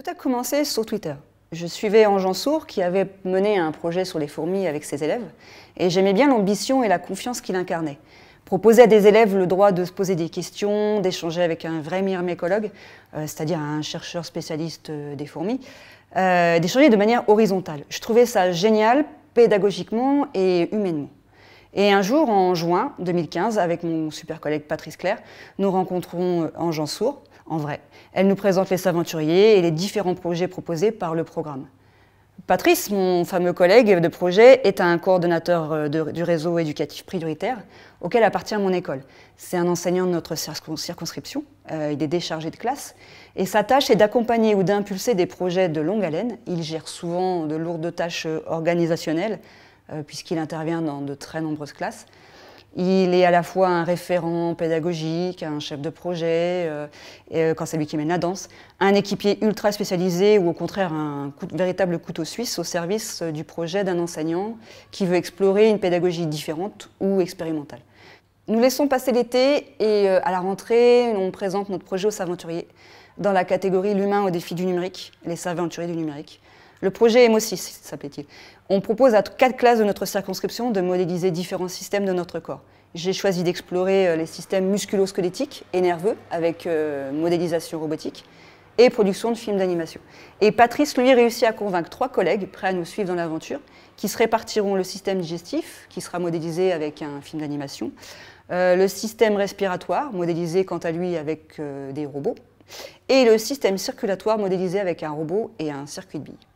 Tout a commencé sur Twitter. Je suivais Ange Sourd qui avait mené un projet sur les fourmis avec ses élèves et j'aimais bien l'ambition et la confiance qu'il incarnait. Proposer à des élèves le droit de se poser des questions, d'échanger avec un vrai myrmécologue, euh, c'est-à-dire un chercheur spécialiste euh, des fourmis, euh, d'échanger de manière horizontale. Je trouvais ça génial pédagogiquement et humainement. Et un jour, en juin 2015, avec mon super collègue Patrice Claire, nous rencontrons Ange Sourd, en vrai. Elle nous présente les aventuriers et les différents projets proposés par le programme. Patrice, mon fameux collègue de projet, est un coordonnateur euh, du réseau éducatif prioritaire auquel appartient mon école. C'est un enseignant de notre circonscription, euh, il est déchargé de classe, et sa tâche est d'accompagner ou d'impulser des projets de longue haleine. Il gère souvent de lourdes tâches euh, organisationnelles, puisqu'il intervient dans de très nombreuses classes. Il est à la fois un référent pédagogique, un chef de projet, euh, euh, quand c'est lui qui mène la danse, un équipier ultra spécialisé ou au contraire un véritable couteau suisse au service euh, du projet d'un enseignant qui veut explorer une pédagogie différente ou expérimentale. Nous laissons passer l'été et à la rentrée, on présente notre projet aux aventuriers dans la catégorie L'humain au défi du numérique, les aventuriers du numérique. Le projet mo s'appelait-il. On propose à quatre classes de notre circonscription de modéliser différents systèmes de notre corps. J'ai choisi d'explorer euh, les systèmes musculo et nerveux avec euh, modélisation robotique et production de films d'animation. Et Patrice, lui, réussit à convaincre trois collègues prêts à nous suivre dans l'aventure, qui se répartiront le système digestif, qui sera modélisé avec un film d'animation, euh, le système respiratoire, modélisé quant à lui avec des robots, et le système circulatoire, modélisé avec un robot et un circuit de billes.